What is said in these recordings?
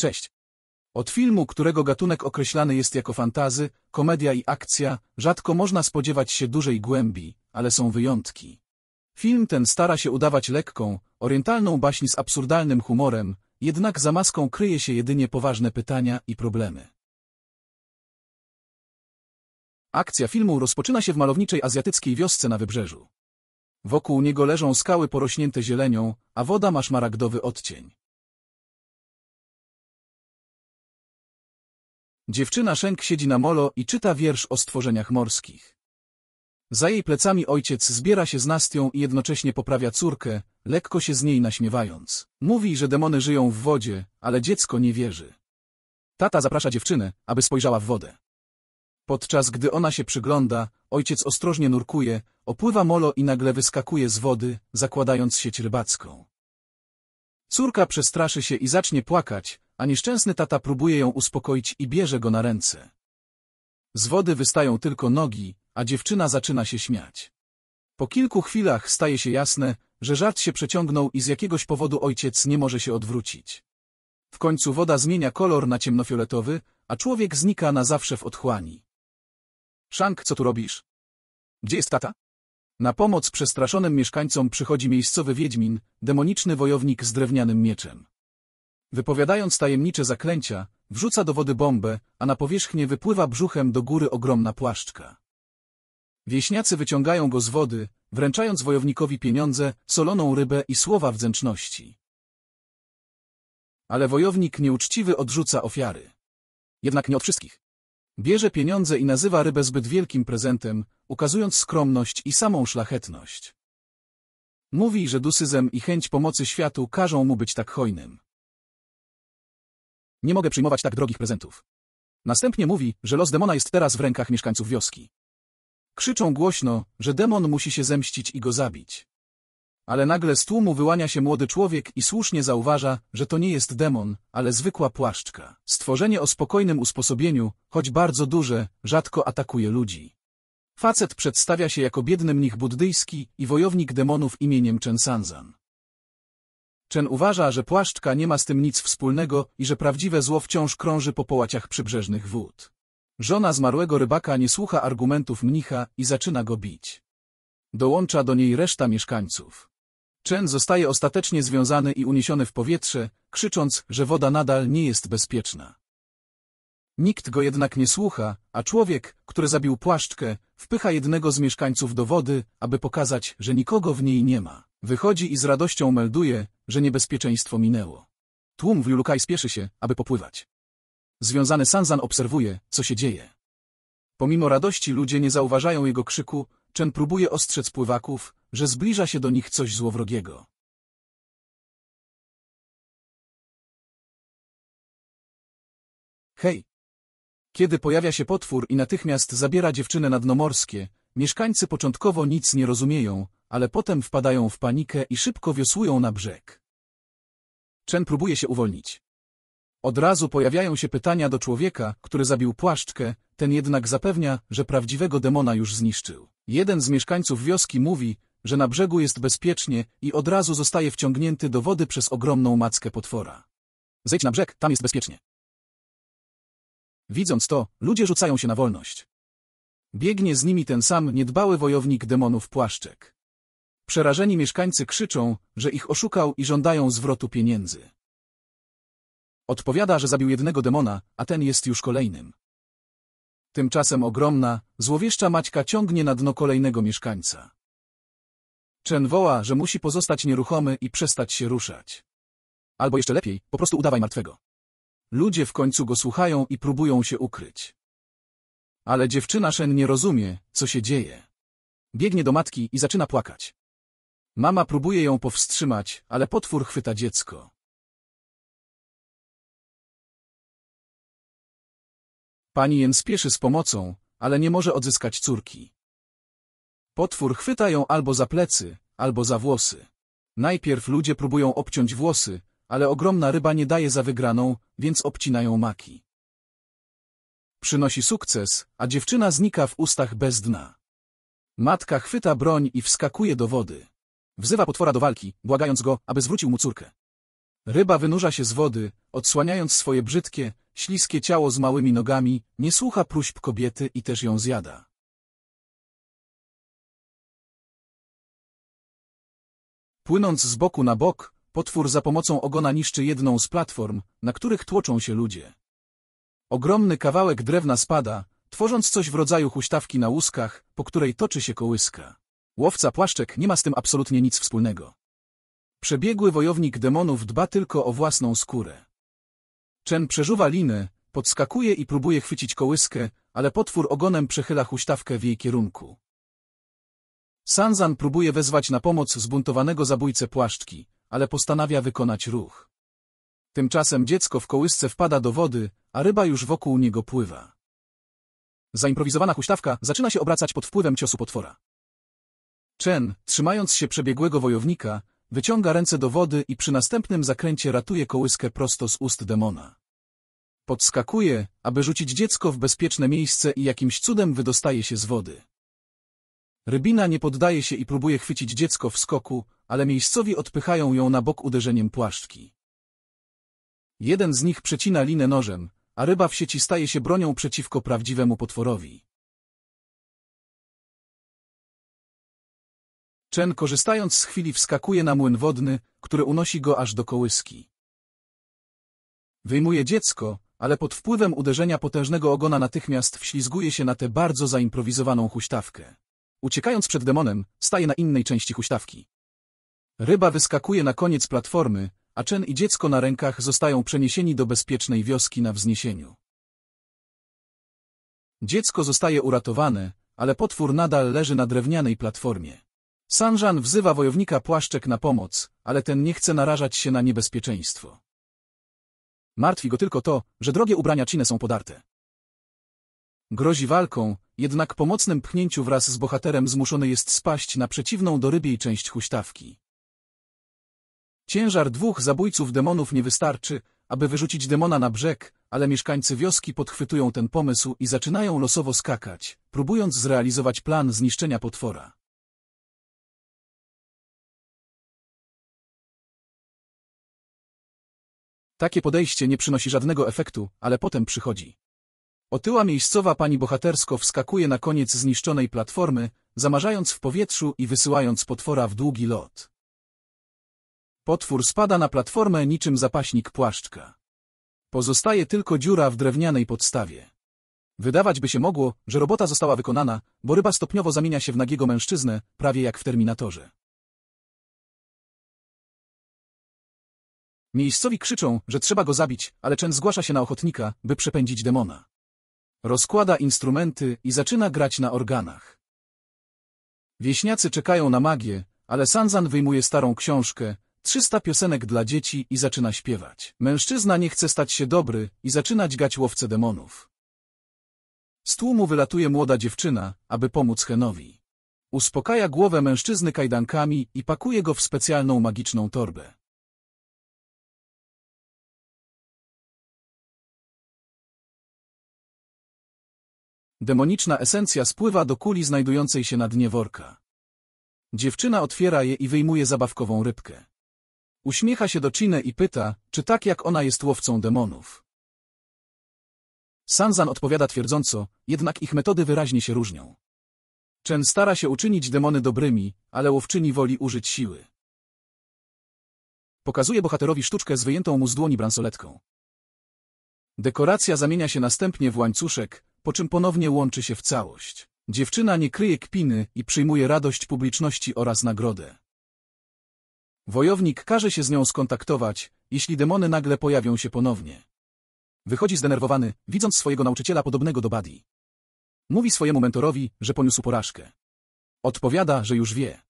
Cześć. Od filmu, którego gatunek określany jest jako fantazy, komedia i akcja, rzadko można spodziewać się dużej głębi, ale są wyjątki. Film ten stara się udawać lekką, orientalną baśń z absurdalnym humorem, jednak za maską kryje się jedynie poważne pytania i problemy. Akcja filmu rozpoczyna się w malowniczej azjatyckiej wiosce na wybrzeżu. Wokół niego leżą skały porośnięte zielenią, a woda ma szmaragdowy odcień. Dziewczyna Szenk siedzi na molo i czyta wiersz o stworzeniach morskich. Za jej plecami ojciec zbiera się z Nastią i jednocześnie poprawia córkę, lekko się z niej naśmiewając. Mówi, że demony żyją w wodzie, ale dziecko nie wierzy. Tata zaprasza dziewczynę, aby spojrzała w wodę. Podczas gdy ona się przygląda, ojciec ostrożnie nurkuje, opływa molo i nagle wyskakuje z wody, zakładając sieć rybacką. Córka przestraszy się i zacznie płakać, a nieszczęsny tata próbuje ją uspokoić i bierze go na ręce. Z wody wystają tylko nogi, a dziewczyna zaczyna się śmiać. Po kilku chwilach staje się jasne, że żart się przeciągnął i z jakiegoś powodu ojciec nie może się odwrócić. W końcu woda zmienia kolor na ciemnofioletowy, a człowiek znika na zawsze w otchłani. Szank, co tu robisz? Gdzie jest tata? Na pomoc przestraszonym mieszkańcom przychodzi miejscowy wiedźmin, demoniczny wojownik z drewnianym mieczem. Wypowiadając tajemnicze zaklęcia, wrzuca do wody bombę, a na powierzchnię wypływa brzuchem do góry ogromna płaszczka. Wieśniacy wyciągają go z wody, wręczając wojownikowi pieniądze, soloną rybę i słowa wdzięczności. Ale wojownik nieuczciwy odrzuca ofiary. Jednak nie od wszystkich. Bierze pieniądze i nazywa rybę zbyt wielkim prezentem, ukazując skromność i samą szlachetność. Mówi, że dusyzem i chęć pomocy światu każą mu być tak hojnym. Nie mogę przyjmować tak drogich prezentów. Następnie mówi, że los demona jest teraz w rękach mieszkańców wioski. Krzyczą głośno, że demon musi się zemścić i go zabić. Ale nagle z tłumu wyłania się młody człowiek i słusznie zauważa, że to nie jest demon, ale zwykła płaszczka. Stworzenie o spokojnym usposobieniu, choć bardzo duże, rzadko atakuje ludzi. Facet przedstawia się jako biedny mnich buddyjski i wojownik demonów imieniem Sanzan. Chen uważa, że płaszczka nie ma z tym nic wspólnego i że prawdziwe zło wciąż krąży po połaciach przybrzeżnych wód. Żona zmarłego rybaka nie słucha argumentów mnicha i zaczyna go bić. Dołącza do niej reszta mieszkańców. Chen zostaje ostatecznie związany i uniesiony w powietrze, krzycząc, że woda nadal nie jest bezpieczna. Nikt go jednak nie słucha, a człowiek, który zabił płaszczkę, wpycha jednego z mieszkańców do wody, aby pokazać, że nikogo w niej nie ma. Wychodzi i z radością melduje, że niebezpieczeństwo minęło. Tłum w Julukai spieszy się, aby popływać. Związany Sanzan obserwuje, co się dzieje. Pomimo radości ludzie nie zauważają jego krzyku, Chen próbuje ostrzec pływaków, że zbliża się do nich coś złowrogiego. Hej! Kiedy pojawia się potwór i natychmiast zabiera dziewczynę na dno morskie, Mieszkańcy początkowo nic nie rozumieją, ale potem wpadają w panikę i szybko wiosłują na brzeg. Chen próbuje się uwolnić. Od razu pojawiają się pytania do człowieka, który zabił płaszczkę, ten jednak zapewnia, że prawdziwego demona już zniszczył. Jeden z mieszkańców wioski mówi, że na brzegu jest bezpiecznie i od razu zostaje wciągnięty do wody przez ogromną mackę potwora. Zejdź na brzeg, tam jest bezpiecznie. Widząc to, ludzie rzucają się na wolność. Biegnie z nimi ten sam niedbały wojownik demonów płaszczek. Przerażeni mieszkańcy krzyczą, że ich oszukał i żądają zwrotu pieniędzy. Odpowiada, że zabił jednego demona, a ten jest już kolejnym. Tymczasem ogromna, złowieszcza Maćka ciągnie na dno kolejnego mieszkańca. Chen woła, że musi pozostać nieruchomy i przestać się ruszać. Albo jeszcze lepiej, po prostu udawaj martwego. Ludzie w końcu go słuchają i próbują się ukryć. Ale dziewczyna Shen nie rozumie, co się dzieje. Biegnie do matki i zaczyna płakać. Mama próbuje ją powstrzymać, ale potwór chwyta dziecko. Pani Jen spieszy z pomocą, ale nie może odzyskać córki. Potwór chwyta ją albo za plecy, albo za włosy. Najpierw ludzie próbują obciąć włosy, ale ogromna ryba nie daje za wygraną, więc obcinają maki. Przynosi sukces, a dziewczyna znika w ustach bez dna. Matka chwyta broń i wskakuje do wody. Wzywa potwora do walki, błagając go, aby zwrócił mu córkę. Ryba wynurza się z wody, odsłaniając swoje brzydkie, śliskie ciało z małymi nogami, nie słucha próśb kobiety i też ją zjada. Płynąc z boku na bok, potwór za pomocą ogona niszczy jedną z platform, na których tłoczą się ludzie. Ogromny kawałek drewna spada, tworząc coś w rodzaju huśtawki na łuskach, po której toczy się kołyska. Łowca płaszczek nie ma z tym absolutnie nic wspólnego. Przebiegły wojownik demonów dba tylko o własną skórę. Chen przeżuwa liny, podskakuje i próbuje chwycić kołyskę, ale potwór ogonem przechyla huśtawkę w jej kierunku. Sanzan próbuje wezwać na pomoc zbuntowanego zabójcę płaszczki, ale postanawia wykonać ruch. Tymczasem dziecko w kołysce wpada do wody, a ryba już wokół niego pływa. Zaimprowizowana huśtawka zaczyna się obracać pod wpływem ciosu potwora. Chen, trzymając się przebiegłego wojownika, wyciąga ręce do wody i przy następnym zakręcie ratuje kołyskę prosto z ust demona. Podskakuje, aby rzucić dziecko w bezpieczne miejsce i jakimś cudem wydostaje się z wody. Rybina nie poddaje się i próbuje chwycić dziecko w skoku, ale miejscowi odpychają ją na bok uderzeniem płaszczki. Jeden z nich przecina linę nożem, a ryba w sieci staje się bronią przeciwko prawdziwemu potworowi. Chen korzystając z chwili wskakuje na młyn wodny, który unosi go aż do kołyski. Wyjmuje dziecko, ale pod wpływem uderzenia potężnego ogona natychmiast wślizguje się na tę bardzo zaimprowizowaną huśtawkę. Uciekając przed demonem, staje na innej części huśtawki. Ryba wyskakuje na koniec platformy, a Chen i dziecko na rękach zostają przeniesieni do bezpiecznej wioski na wzniesieniu. Dziecko zostaje uratowane, ale potwór nadal leży na drewnianej platformie. Sanjan wzywa wojownika płaszczek na pomoc, ale ten nie chce narażać się na niebezpieczeństwo. Martwi go tylko to, że drogie ubrania Cine są podarte. Grozi walką, jednak po mocnym pchnięciu wraz z bohaterem zmuszony jest spaść na przeciwną do rybiej część huśtawki. Ciężar dwóch zabójców demonów nie wystarczy, aby wyrzucić demona na brzeg, ale mieszkańcy wioski podchwytują ten pomysł i zaczynają losowo skakać, próbując zrealizować plan zniszczenia potwora. Takie podejście nie przynosi żadnego efektu, ale potem przychodzi. Otyła miejscowa pani bohatersko wskakuje na koniec zniszczonej platformy, zamarzając w powietrzu i wysyłając potwora w długi lot. Potwór spada na platformę niczym zapaśnik płaszczka. Pozostaje tylko dziura w drewnianej podstawie. Wydawać by się mogło, że robota została wykonana, bo ryba stopniowo zamienia się w nagiego mężczyznę, prawie jak w Terminatorze. Miejscowi krzyczą, że trzeba go zabić, ale Chen zgłasza się na ochotnika, by przepędzić demona. Rozkłada instrumenty i zaczyna grać na organach. Wieśniacy czekają na magię, ale Sanzan wyjmuje starą książkę, 300 piosenek dla dzieci i zaczyna śpiewać. Mężczyzna nie chce stać się dobry i zaczyna dźgać łowcę demonów. Z tłumu wylatuje młoda dziewczyna, aby pomóc Henowi. Uspokaja głowę mężczyzny kajdankami i pakuje go w specjalną magiczną torbę. Demoniczna esencja spływa do kuli znajdującej się na dnie worka. Dziewczyna otwiera je i wyjmuje zabawkową rybkę. Uśmiecha się do Chinę i pyta, czy tak jak ona jest łowcą demonów. Sanzan odpowiada twierdząco, jednak ich metody wyraźnie się różnią. Chen stara się uczynić demony dobrymi, ale łowczyni woli użyć siły. Pokazuje bohaterowi sztuczkę z wyjętą mu z dłoni bransoletką. Dekoracja zamienia się następnie w łańcuszek, po czym ponownie łączy się w całość. Dziewczyna nie kryje kpiny i przyjmuje radość publiczności oraz nagrodę. Wojownik każe się z nią skontaktować, jeśli demony nagle pojawią się ponownie. Wychodzi zdenerwowany, widząc swojego nauczyciela podobnego do Buddy. Mówi swojemu mentorowi, że poniósł porażkę. Odpowiada, że już wie.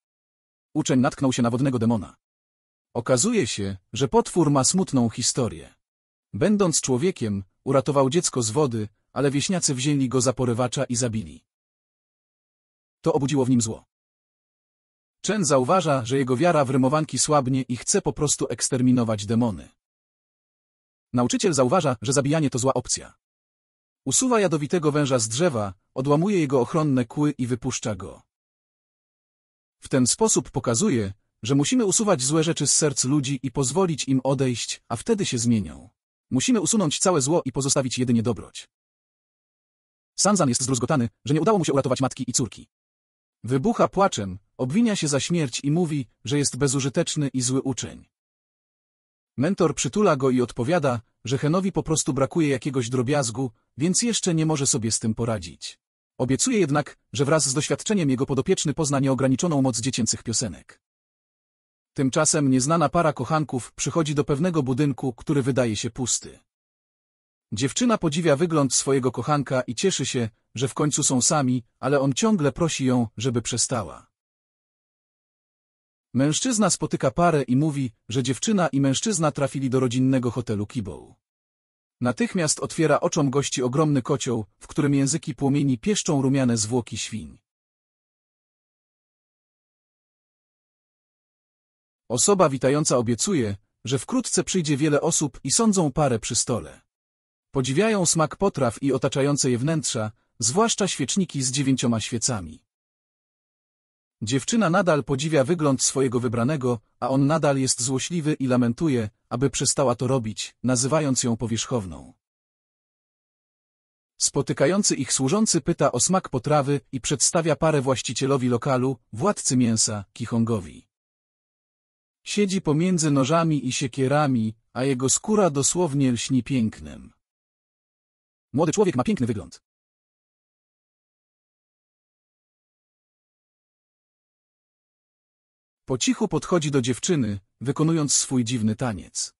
Uczeń natknął się na wodnego demona. Okazuje się, że potwór ma smutną historię. Będąc człowiekiem, uratował dziecko z wody, ale wieśniacy wzięli go za porywacza i zabili. To obudziło w nim zło. Chen zauważa, że jego wiara w rymowanki słabnie i chce po prostu eksterminować demony. Nauczyciel zauważa, że zabijanie to zła opcja. Usuwa jadowitego węża z drzewa, odłamuje jego ochronne kły i wypuszcza go. W ten sposób pokazuje, że musimy usuwać złe rzeczy z serc ludzi i pozwolić im odejść, a wtedy się zmienią. Musimy usunąć całe zło i pozostawić jedynie dobroć. Sanzan jest zdruzgotany, że nie udało mu się uratować matki i córki. Wybucha płaczem, obwinia się za śmierć i mówi, że jest bezużyteczny i zły uczeń. Mentor przytula go i odpowiada, że Henowi po prostu brakuje jakiegoś drobiazgu, więc jeszcze nie może sobie z tym poradzić. Obiecuje jednak, że wraz z doświadczeniem jego podopieczny pozna nieograniczoną moc dziecięcych piosenek. Tymczasem nieznana para kochanków przychodzi do pewnego budynku, który wydaje się pusty. Dziewczyna podziwia wygląd swojego kochanka i cieszy się, że w końcu są sami, ale on ciągle prosi ją, żeby przestała. Mężczyzna spotyka parę i mówi, że dziewczyna i mężczyzna trafili do rodzinnego hotelu Kiboł. Natychmiast otwiera oczom gości ogromny kocioł, w którym języki płomieni pieszczą rumiane zwłoki świń. Osoba witająca obiecuje, że wkrótce przyjdzie wiele osób i sądzą parę przy stole. Podziwiają smak potraw i otaczające je wnętrza, zwłaszcza świeczniki z dziewięcioma świecami. Dziewczyna nadal podziwia wygląd swojego wybranego, a on nadal jest złośliwy i lamentuje, aby przestała to robić, nazywając ją powierzchowną. Spotykający ich służący pyta o smak potrawy i przedstawia parę właścicielowi lokalu, władcy mięsa, Kihongowi. Siedzi pomiędzy nożami i siekierami, a jego skóra dosłownie lśni pięknem. Młody człowiek ma piękny wygląd. Po cichu podchodzi do dziewczyny, wykonując swój dziwny taniec.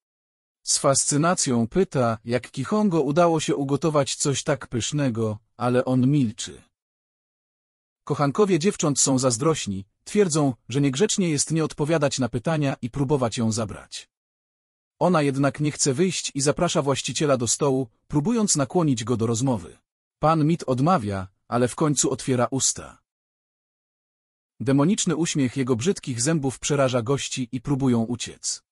Z fascynacją pyta, jak Kihongo udało się ugotować coś tak pysznego, ale on milczy. Kochankowie dziewcząt są zazdrośni, twierdzą, że niegrzecznie jest nie odpowiadać na pytania i próbować ją zabrać. Ona jednak nie chce wyjść i zaprasza właściciela do stołu, próbując nakłonić go do rozmowy. Pan Mit odmawia, ale w końcu otwiera usta. Demoniczny uśmiech jego brzydkich zębów przeraża gości i próbują uciec.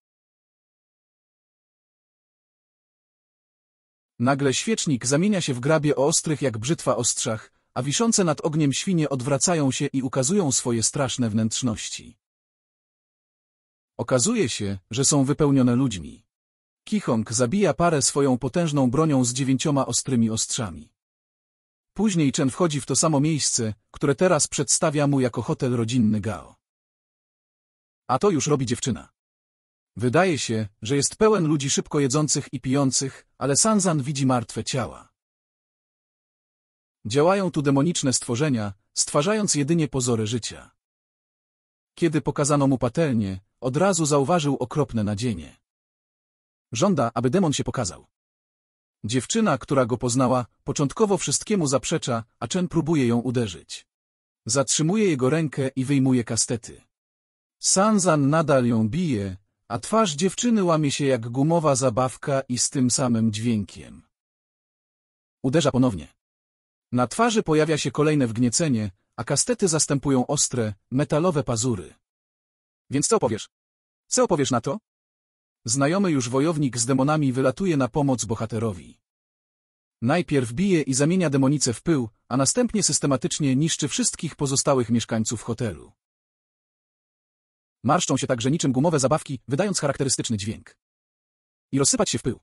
Nagle świecznik zamienia się w grabie o ostrych jak brzytwa ostrzach, a wiszące nad ogniem świnie odwracają się i ukazują swoje straszne wnętrzności. Okazuje się, że są wypełnione ludźmi. Kihong zabija parę swoją potężną bronią z dziewięcioma ostrymi ostrzami. Później Chen wchodzi w to samo miejsce, które teraz przedstawia mu jako hotel rodzinny Gao. A to już robi dziewczyna. Wydaje się, że jest pełen ludzi szybko jedzących i pijących, ale Sanzan widzi martwe ciała. Działają tu demoniczne stworzenia, stwarzając jedynie pozory życia. Kiedy pokazano mu patelnię, od razu zauważył okropne nadzienie. Żąda, aby demon się pokazał. Dziewczyna, która go poznała, początkowo wszystkiemu zaprzecza, a Chen próbuje ją uderzyć. Zatrzymuje jego rękę i wyjmuje kastety. Sanzan nadal ją bije, a twarz dziewczyny łamie się jak gumowa zabawka i z tym samym dźwiękiem. Uderza ponownie. Na twarzy pojawia się kolejne wgniecenie, a kastety zastępują ostre, metalowe pazury. Więc co powiesz? Co powiesz na to? Znajomy już wojownik z demonami wylatuje na pomoc bohaterowi. Najpierw bije i zamienia demonice w pył, a następnie systematycznie niszczy wszystkich pozostałych mieszkańców hotelu. Marszczą się także niczym gumowe zabawki, wydając charakterystyczny dźwięk. I rozsypać się w pył.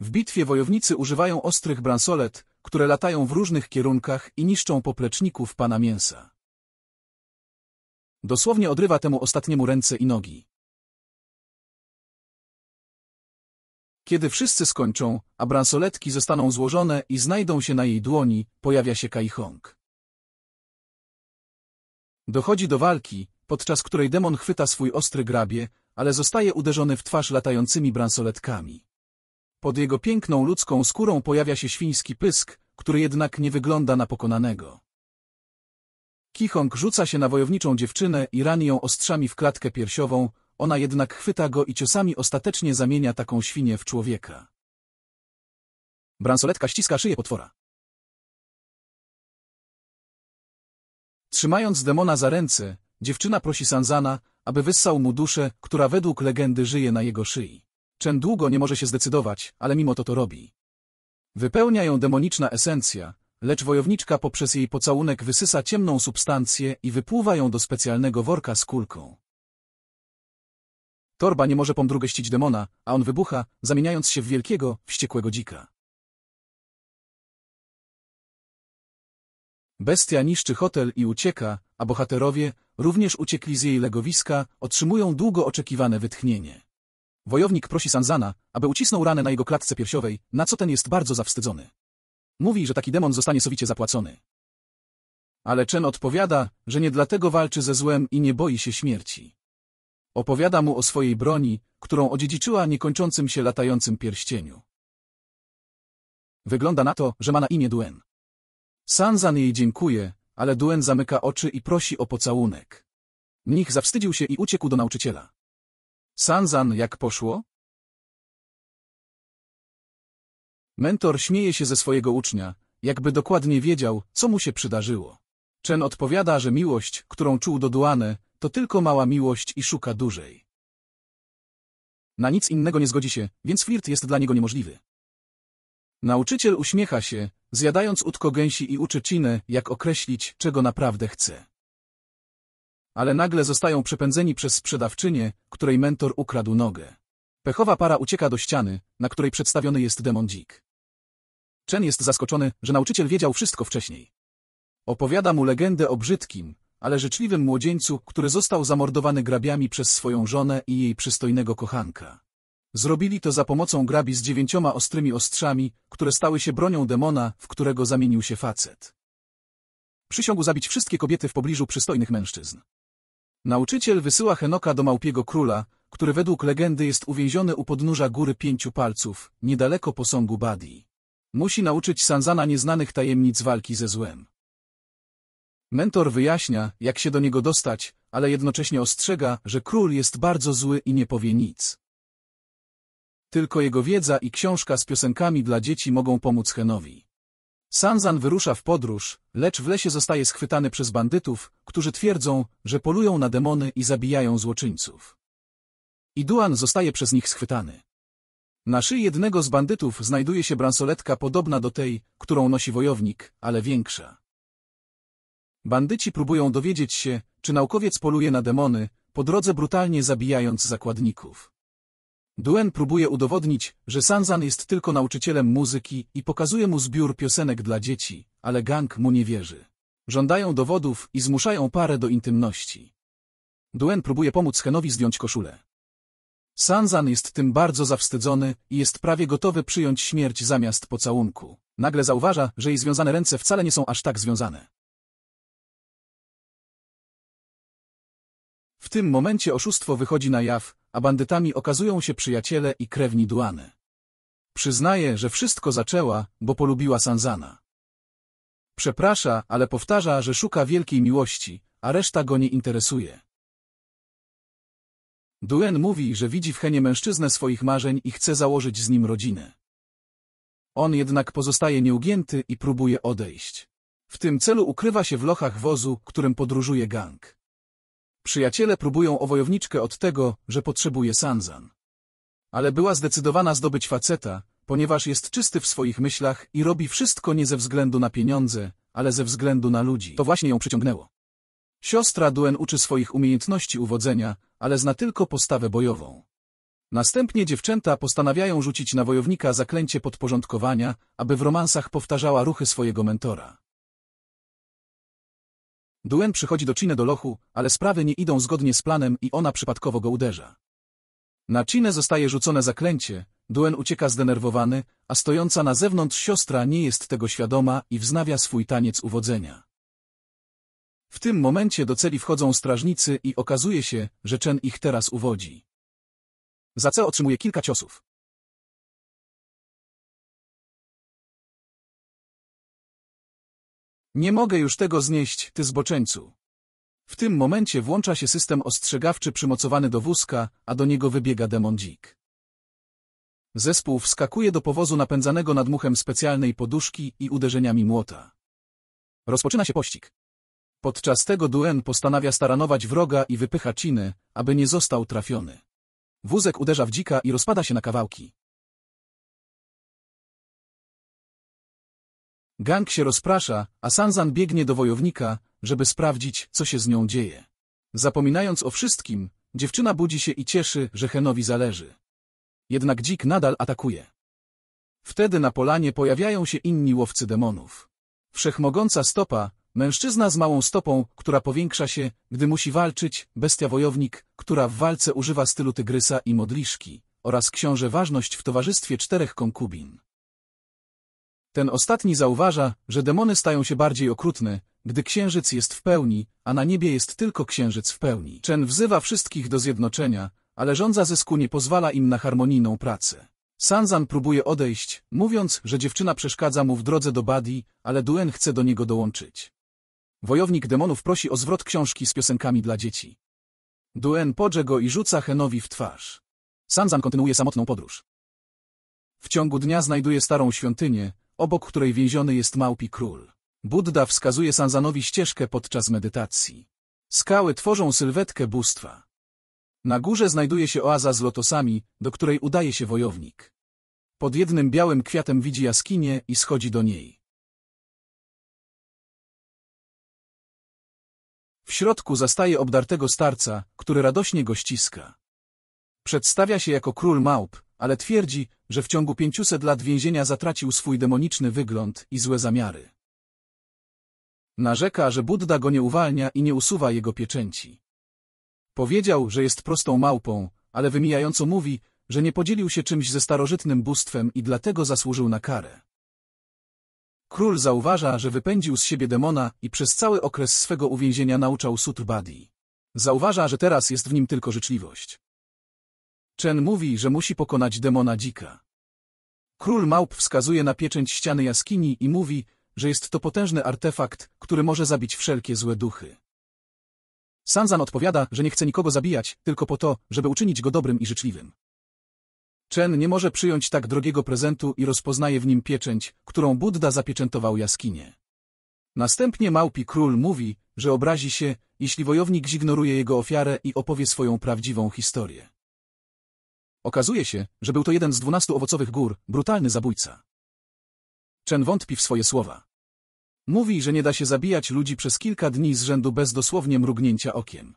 W bitwie wojownicy używają ostrych bransolet, które latają w różnych kierunkach i niszczą popleczników pana mięsa. Dosłownie odrywa temu ostatniemu ręce i nogi. Kiedy wszyscy skończą, a bransoletki zostaną złożone i znajdą się na jej dłoni, pojawia się Kai Hong. Dochodzi do walki, podczas której demon chwyta swój ostry grabie, ale zostaje uderzony w twarz latającymi bransoletkami. Pod jego piękną ludzką skórą pojawia się świński pysk, który jednak nie wygląda na pokonanego. Kichong rzuca się na wojowniczą dziewczynę i rani ją ostrzami w klatkę piersiową, ona jednak chwyta go i ciosami ostatecznie zamienia taką świnię w człowieka. Bransoletka ściska szyję potwora. Trzymając demona za ręce, dziewczyna prosi Sanzana, aby wyssał mu duszę, która według legendy żyje na jego szyi. Chen długo nie może się zdecydować, ale mimo to to robi. Wypełnia ją demoniczna esencja, lecz wojowniczka poprzez jej pocałunek wysysa ciemną substancję i wypływa ją do specjalnego worka z kulką. Torba nie może pomdrugeścić demona, a on wybucha, zamieniając się w wielkiego, wściekłego dzika. Bestia niszczy hotel i ucieka, a bohaterowie, również uciekli z jej legowiska, otrzymują długo oczekiwane wytchnienie. Wojownik prosi Sanzana, aby ucisnął ranę na jego klatce piersiowej, na co ten jest bardzo zawstydzony. Mówi, że taki demon zostanie sowicie zapłacony. Ale Chen odpowiada, że nie dlatego walczy ze złem i nie boi się śmierci. Opowiada mu o swojej broni, którą odziedziczyła niekończącym się latającym pierścieniu. Wygląda na to, że ma na imię Duen. Sanzan jej dziękuje, ale Duen zamyka oczy i prosi o pocałunek. Nich zawstydził się i uciekł do nauczyciela. Sanzan, jak poszło? Mentor śmieje się ze swojego ucznia, jakby dokładnie wiedział, co mu się przydarzyło. Chen odpowiada, że miłość, którą czuł do Duane, to tylko mała miłość i szuka dużej. Na nic innego nie zgodzi się, więc flirt jest dla niego niemożliwy. Nauczyciel uśmiecha się, zjadając utko gęsi i uczy Cinę, jak określić, czego naprawdę chce. Ale nagle zostają przepędzeni przez sprzedawczynię, której mentor ukradł nogę. Pechowa para ucieka do ściany, na której przedstawiony jest demon dzik. Chen jest zaskoczony, że nauczyciel wiedział wszystko wcześniej. Opowiada mu legendę o brzydkim, ale życzliwym młodzieńcu, który został zamordowany grabiami przez swoją żonę i jej przystojnego kochanka. Zrobili to za pomocą grabi z dziewięcioma ostrymi ostrzami, które stały się bronią demona, w którego zamienił się facet. Przysiągł zabić wszystkie kobiety w pobliżu przystojnych mężczyzn. Nauczyciel wysyła Henoka do Małpiego Króla, który według legendy jest uwięziony u podnóża Góry Pięciu Palców, niedaleko posągu Badi. Musi nauczyć Sanzana nieznanych tajemnic walki ze złem. Mentor wyjaśnia, jak się do niego dostać, ale jednocześnie ostrzega, że król jest bardzo zły i nie powie nic. Tylko jego wiedza i książka z piosenkami dla dzieci mogą pomóc Henowi. Sanzan wyrusza w podróż, lecz w lesie zostaje schwytany przez bandytów, którzy twierdzą, że polują na demony i zabijają złoczyńców. Iduan zostaje przez nich schwytany. Na szyi jednego z bandytów znajduje się bransoletka podobna do tej, którą nosi wojownik, ale większa. Bandyci próbują dowiedzieć się, czy naukowiec poluje na demony, po drodze brutalnie zabijając zakładników. Duen próbuje udowodnić, że Sanzan jest tylko nauczycielem muzyki i pokazuje mu zbiór piosenek dla dzieci, ale gang mu nie wierzy. Żądają dowodów i zmuszają parę do intymności. Duen próbuje pomóc Henowi zdjąć koszulę. Sanzan jest tym bardzo zawstydzony i jest prawie gotowy przyjąć śmierć zamiast pocałunku. Nagle zauważa, że jej związane ręce wcale nie są aż tak związane. W tym momencie oszustwo wychodzi na jaw, a bandytami okazują się przyjaciele i krewni Duany. Przyznaje, że wszystko zaczęła, bo polubiła Sanzana. Przeprasza, ale powtarza, że szuka wielkiej miłości, a reszta go nie interesuje. Duen mówi, że widzi w Henie mężczyznę swoich marzeń i chce założyć z nim rodzinę. On jednak pozostaje nieugięty i próbuje odejść. W tym celu ukrywa się w lochach wozu, którym podróżuje gang. Przyjaciele próbują o wojowniczkę od tego, że potrzebuje Sanzan. Ale była zdecydowana zdobyć faceta, ponieważ jest czysty w swoich myślach i robi wszystko nie ze względu na pieniądze, ale ze względu na ludzi. To właśnie ją przyciągnęło. Siostra Duen uczy swoich umiejętności uwodzenia, ale zna tylko postawę bojową. Następnie dziewczęta postanawiają rzucić na wojownika zaklęcie podporządkowania, aby w romansach powtarzała ruchy swojego mentora. Duen przychodzi do Cine do lochu, ale sprawy nie idą zgodnie z planem i ona przypadkowo go uderza. Na Cine zostaje rzucone zaklęcie, Duen ucieka zdenerwowany, a stojąca na zewnątrz siostra nie jest tego świadoma i wznawia swój taniec uwodzenia. W tym momencie do celi wchodzą strażnicy i okazuje się, że Chen ich teraz uwodzi. Za co otrzymuje kilka ciosów. Nie mogę już tego znieść, ty zboczeńcu. W tym momencie włącza się system ostrzegawczy przymocowany do wózka, a do niego wybiega demon dzik. Zespół wskakuje do powozu napędzanego nadmuchem specjalnej poduszki i uderzeniami młota. Rozpoczyna się pościg. Podczas tego Duen postanawia staranować wroga i wypycha Ciny, aby nie został trafiony. Wózek uderza w dzika i rozpada się na kawałki. Gang się rozprasza, a Sanzan biegnie do wojownika, żeby sprawdzić, co się z nią dzieje. Zapominając o wszystkim, dziewczyna budzi się i cieszy, że Henowi zależy. Jednak dzik nadal atakuje. Wtedy na polanie pojawiają się inni łowcy demonów. Wszechmogąca stopa, Mężczyzna z małą stopą, która powiększa się, gdy musi walczyć, bestia wojownik, która w walce używa stylu tygrysa i modliszki, oraz książę ważność w towarzystwie czterech konkubin. Ten ostatni zauważa, że demony stają się bardziej okrutne, gdy księżyc jest w pełni, a na niebie jest tylko księżyc w pełni. Chen wzywa wszystkich do zjednoczenia, ale rządza zysku nie pozwala im na harmonijną pracę. Sanzan próbuje odejść, mówiąc, że dziewczyna przeszkadza mu w drodze do Badi, ale Duen chce do niego dołączyć. Wojownik demonów prosi o zwrot książki z piosenkami dla dzieci. Duen podże go i rzuca Henowi w twarz. Sanzan kontynuuje samotną podróż. W ciągu dnia znajduje starą świątynię, obok której więziony jest małpi król. Buddha wskazuje Sanzanowi ścieżkę podczas medytacji. Skały tworzą sylwetkę bóstwa. Na górze znajduje się oaza z lotosami, do której udaje się wojownik. Pod jednym białym kwiatem widzi jaskinię i schodzi do niej. W środku zastaje obdartego starca, który radośnie go ściska. Przedstawia się jako król małp, ale twierdzi, że w ciągu 500 lat więzienia zatracił swój demoniczny wygląd i złe zamiary. Narzeka, że Buddha go nie uwalnia i nie usuwa jego pieczęci. Powiedział, że jest prostą małpą, ale wymijająco mówi, że nie podzielił się czymś ze starożytnym bóstwem i dlatego zasłużył na karę. Król zauważa, że wypędził z siebie demona i przez cały okres swego uwięzienia nauczał sutr Badi. Zauważa, że teraz jest w nim tylko życzliwość. Chen mówi, że musi pokonać demona dzika. Król małp wskazuje na pieczęć ściany jaskini i mówi, że jest to potężny artefakt, który może zabić wszelkie złe duchy. Sanzan odpowiada, że nie chce nikogo zabijać, tylko po to, żeby uczynić go dobrym i życzliwym. Chen nie może przyjąć tak drogiego prezentu i rozpoznaje w nim pieczęć, którą Buddha zapieczętował jaskinie. Następnie Małpi Król mówi, że obrazi się, jeśli wojownik zignoruje jego ofiarę i opowie swoją prawdziwą historię. Okazuje się, że był to jeden z dwunastu owocowych gór, brutalny zabójca. Chen wątpi w swoje słowa. Mówi, że nie da się zabijać ludzi przez kilka dni z rzędu bez dosłownie mrugnięcia okiem.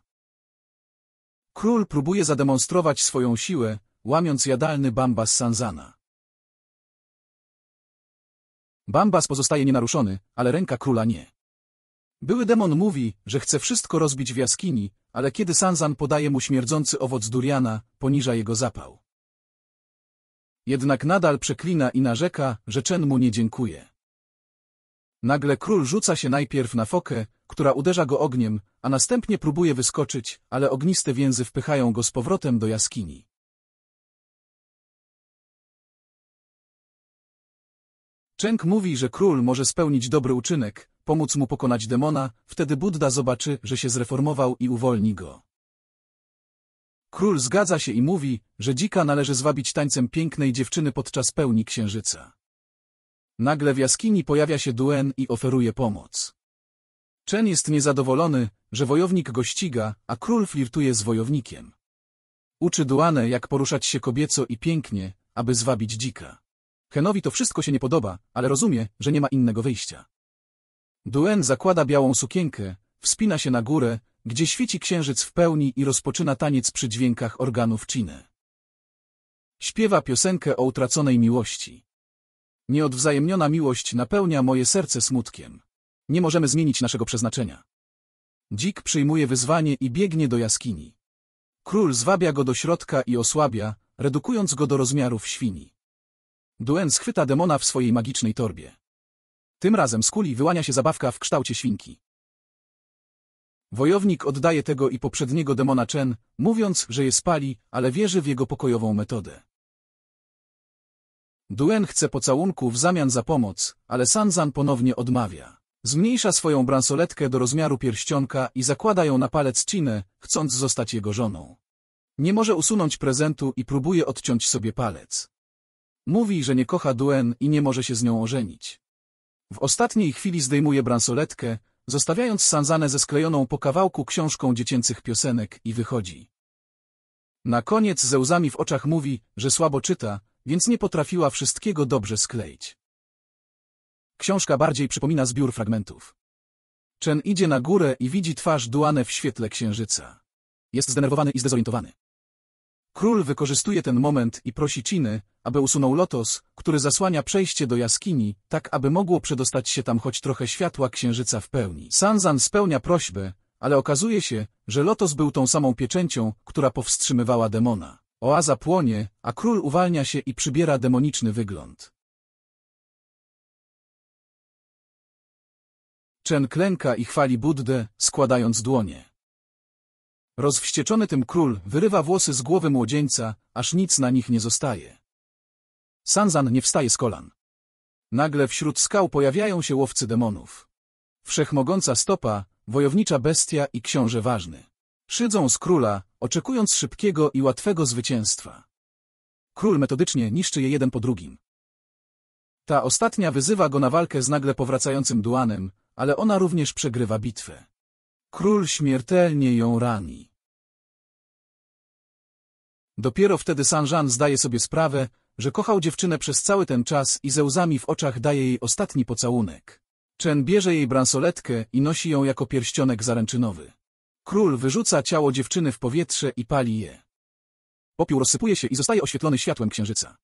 Król próbuje zademonstrować swoją siłę, łamiąc jadalny Bambas Sanzana. Bambas pozostaje nienaruszony, ale ręka króla nie. Były demon mówi, że chce wszystko rozbić w jaskini, ale kiedy Sanzan podaje mu śmierdzący owoc duriana, poniża jego zapał. Jednak nadal przeklina i narzeka, że Chen mu nie dziękuje. Nagle król rzuca się najpierw na fokę, która uderza go ogniem, a następnie próbuje wyskoczyć, ale ogniste więzy wpychają go z powrotem do jaskini. Cheng mówi, że król może spełnić dobry uczynek, pomóc mu pokonać demona, wtedy Buddha zobaczy, że się zreformował i uwolni go. Król zgadza się i mówi, że dzika należy zwabić tańcem pięknej dziewczyny podczas pełni księżyca. Nagle w jaskini pojawia się Duen i oferuje pomoc. Chen jest niezadowolony, że wojownik go ściga, a król flirtuje z wojownikiem. Uczy Duanę, jak poruszać się kobieco i pięknie, aby zwabić dzika. Kenowi to wszystko się nie podoba, ale rozumie, że nie ma innego wyjścia. Duen zakłada białą sukienkę, wspina się na górę, gdzie świeci księżyc w pełni i rozpoczyna taniec przy dźwiękach organów Ciny. Śpiewa piosenkę o utraconej miłości. Nieodwzajemniona miłość napełnia moje serce smutkiem. Nie możemy zmienić naszego przeznaczenia. Dzik przyjmuje wyzwanie i biegnie do jaskini. Król zwabia go do środka i osłabia, redukując go do rozmiarów świni. Duen schwyta demona w swojej magicznej torbie. Tym razem z kuli wyłania się zabawka w kształcie świnki. Wojownik oddaje tego i poprzedniego demona Chen, mówiąc, że je spali, ale wierzy w jego pokojową metodę. Duen chce pocałunku w zamian za pomoc, ale Sanzan ponownie odmawia. Zmniejsza swoją bransoletkę do rozmiaru pierścionka i zakłada ją na palec Chinę, chcąc zostać jego żoną. Nie może usunąć prezentu i próbuje odciąć sobie palec. Mówi, że nie kocha Duen i nie może się z nią ożenić. W ostatniej chwili zdejmuje bransoletkę, zostawiając Sanzanę ze sklejoną po kawałku książką dziecięcych piosenek i wychodzi. Na koniec ze łzami w oczach mówi, że słabo czyta, więc nie potrafiła wszystkiego dobrze skleić. Książka bardziej przypomina zbiór fragmentów. Chen idzie na górę i widzi twarz Duane w świetle księżyca. Jest zdenerwowany i zdezorientowany. Król wykorzystuje ten moment i prosi Ciny, aby usunął lotos, który zasłania przejście do jaskini, tak aby mogło przedostać się tam choć trochę światła księżyca w pełni. Sanzan spełnia prośbę, ale okazuje się, że lotos był tą samą pieczęcią, która powstrzymywała demona. Oaza płonie, a król uwalnia się i przybiera demoniczny wygląd. Chen klęka i chwali Buddę, składając dłonie. Rozwścieczony tym król wyrywa włosy z głowy młodzieńca, aż nic na nich nie zostaje. Sanzan nie wstaje z kolan. Nagle wśród skał pojawiają się łowcy demonów. Wszechmogąca stopa, wojownicza bestia i książę ważny. Szydzą z króla, oczekując szybkiego i łatwego zwycięstwa. Król metodycznie niszczy je jeden po drugim. Ta ostatnia wyzywa go na walkę z nagle powracającym Duanem, ale ona również przegrywa bitwę. Król śmiertelnie ją rani. Dopiero wtedy Saint-Jean zdaje sobie sprawę, że kochał dziewczynę przez cały ten czas i ze łzami w oczach daje jej ostatni pocałunek. Chen bierze jej bransoletkę i nosi ją jako pierścionek zaręczynowy. Król wyrzuca ciało dziewczyny w powietrze i pali je. Popiół rozsypuje się i zostaje oświetlony światłem księżyca.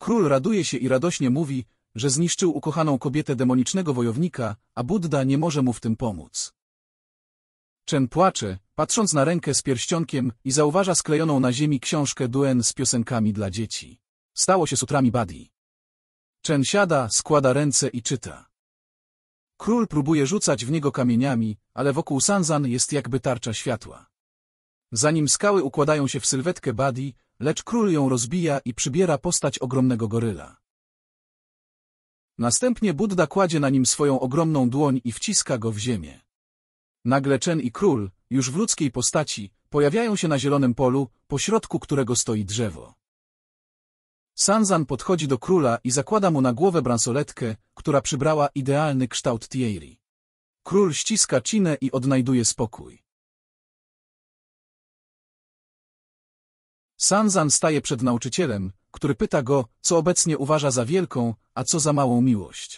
Król raduje się i radośnie mówi, że zniszczył ukochaną kobietę demonicznego wojownika, a Buddha nie może mu w tym pomóc. Chen płacze, patrząc na rękę z pierścionkiem i zauważa sklejoną na ziemi książkę duen z piosenkami dla dzieci. Stało się sutrami Badi. Chen siada, składa ręce i czyta. Król próbuje rzucać w niego kamieniami, ale wokół Sanzan jest jakby tarcza światła. Zanim skały układają się w sylwetkę Badi, lecz król ją rozbija i przybiera postać ogromnego goryla. Następnie Budda kładzie na nim swoją ogromną dłoń i wciska go w ziemię. Nagle Chen i król, już w ludzkiej postaci, pojawiają się na zielonym polu, pośrodku którego stoi drzewo. Sanzan podchodzi do króla i zakłada mu na głowę bransoletkę, która przybrała idealny kształt Thierry. Król ściska Cinę i odnajduje spokój. Sanzan staje przed nauczycielem, który pyta go, co obecnie uważa za wielką, a co za małą miłość.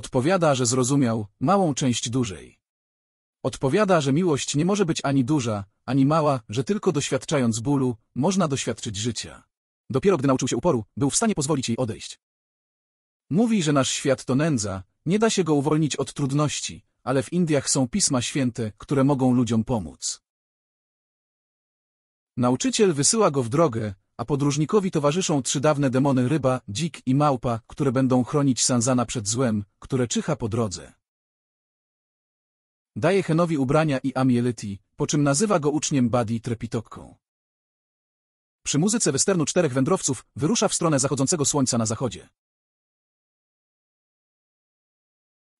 Odpowiada, że zrozumiał małą część dużej. Odpowiada, że miłość nie może być ani duża, ani mała, że tylko doświadczając bólu, można doświadczyć życia. Dopiero gdy nauczył się uporu, był w stanie pozwolić jej odejść. Mówi, że nasz świat to nędza, nie da się go uwolnić od trudności, ale w Indiach są pisma święte, które mogą ludziom pomóc. Nauczyciel wysyła go w drogę, a podróżnikowi towarzyszą trzy dawne demony ryba, dzik i małpa, które będą chronić Sanzana przed złem, które czyha po drodze. Daje Henowi ubrania i amielity, po czym nazywa go uczniem Badi Trepitokką. Przy muzyce westernu czterech wędrowców wyrusza w stronę zachodzącego słońca na zachodzie.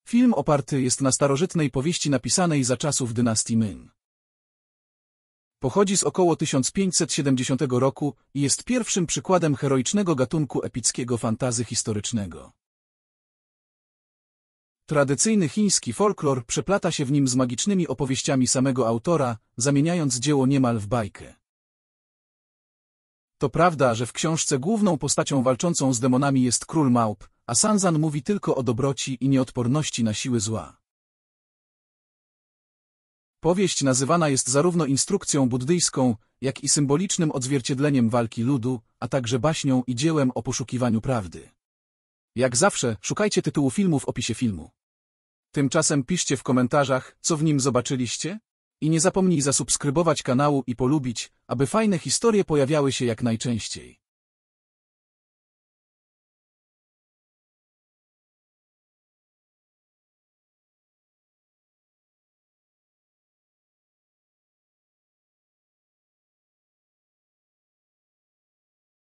Film oparty jest na starożytnej powieści napisanej za czasów dynastii Ming. Pochodzi z około 1570 roku i jest pierwszym przykładem heroicznego gatunku epickiego fantazy historycznego. Tradycyjny chiński folklor przeplata się w nim z magicznymi opowieściami samego autora, zamieniając dzieło niemal w bajkę. To prawda, że w książce główną postacią walczącą z demonami jest król małp, a Sanzan mówi tylko o dobroci i nieodporności na siły zła. Powieść nazywana jest zarówno instrukcją buddyjską, jak i symbolicznym odzwierciedleniem walki ludu, a także baśnią i dziełem o poszukiwaniu prawdy. Jak zawsze, szukajcie tytułu filmu w opisie filmu. Tymczasem piszcie w komentarzach, co w nim zobaczyliście i nie zapomnij zasubskrybować kanału i polubić, aby fajne historie pojawiały się jak najczęściej.